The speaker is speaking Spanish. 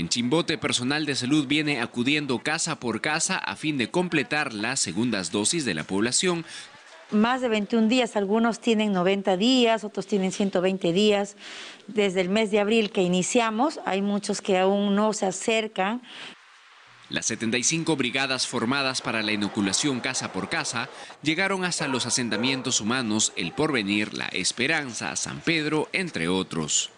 En Chimbote, personal de salud viene acudiendo casa por casa a fin de completar las segundas dosis de la población. Más de 21 días, algunos tienen 90 días, otros tienen 120 días. Desde el mes de abril que iniciamos, hay muchos que aún no se acercan. Las 75 brigadas formadas para la inoculación casa por casa llegaron hasta los asentamientos humanos El Porvenir, La Esperanza, San Pedro, entre otros.